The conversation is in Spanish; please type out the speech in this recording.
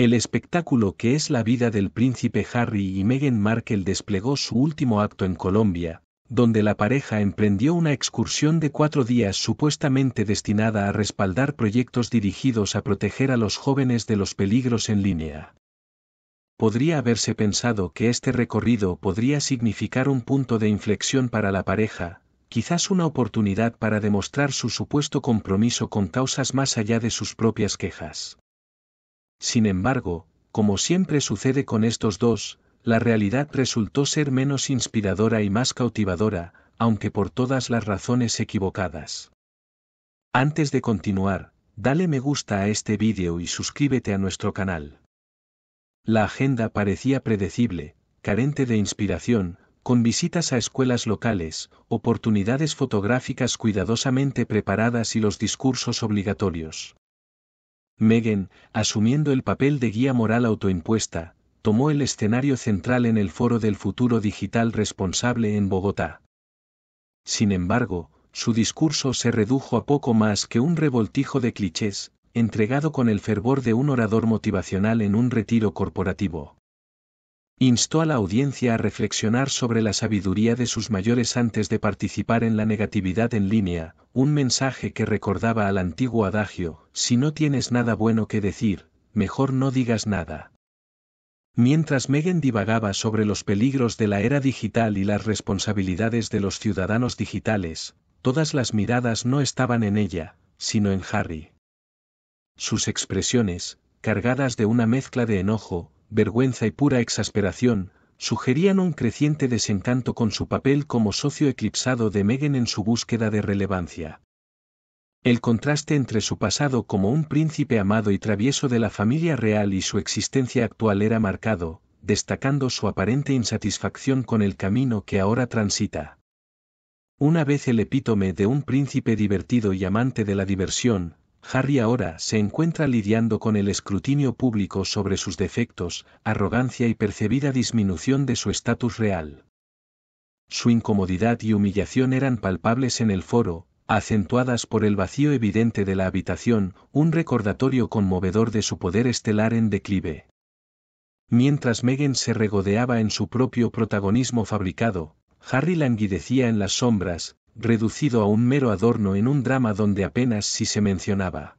El espectáculo que es la vida del príncipe Harry y Meghan Markle desplegó su último acto en Colombia, donde la pareja emprendió una excursión de cuatro días supuestamente destinada a respaldar proyectos dirigidos a proteger a los jóvenes de los peligros en línea. Podría haberse pensado que este recorrido podría significar un punto de inflexión para la pareja, quizás una oportunidad para demostrar su supuesto compromiso con causas más allá de sus propias quejas. Sin embargo, como siempre sucede con estos dos, la realidad resultó ser menos inspiradora y más cautivadora, aunque por todas las razones equivocadas. Antes de continuar, dale me gusta a este vídeo y suscríbete a nuestro canal. La agenda parecía predecible, carente de inspiración, con visitas a escuelas locales, oportunidades fotográficas cuidadosamente preparadas y los discursos obligatorios. Megan, asumiendo el papel de guía moral autoimpuesta, tomó el escenario central en el Foro del Futuro Digital Responsable en Bogotá. Sin embargo, su discurso se redujo a poco más que un revoltijo de clichés, entregado con el fervor de un orador motivacional en un retiro corporativo instó a la audiencia a reflexionar sobre la sabiduría de sus mayores antes de participar en la negatividad en línea, un mensaje que recordaba al antiguo adagio, si no tienes nada bueno que decir, mejor no digas nada. Mientras Megan divagaba sobre los peligros de la era digital y las responsabilidades de los ciudadanos digitales, todas las miradas no estaban en ella, sino en Harry. Sus expresiones, cargadas de una mezcla de enojo, vergüenza y pura exasperación, sugerían un creciente desencanto con su papel como socio eclipsado de Meghan en su búsqueda de relevancia. El contraste entre su pasado como un príncipe amado y travieso de la familia real y su existencia actual era marcado, destacando su aparente insatisfacción con el camino que ahora transita. Una vez el epítome de un príncipe divertido y amante de la diversión, Harry ahora se encuentra lidiando con el escrutinio público sobre sus defectos, arrogancia y percibida disminución de su estatus real. Su incomodidad y humillación eran palpables en el foro, acentuadas por el vacío evidente de la habitación, un recordatorio conmovedor de su poder estelar en declive. Mientras Megan se regodeaba en su propio protagonismo fabricado, Harry languidecía en las sombras, reducido a un mero adorno en un drama donde apenas si se mencionaba.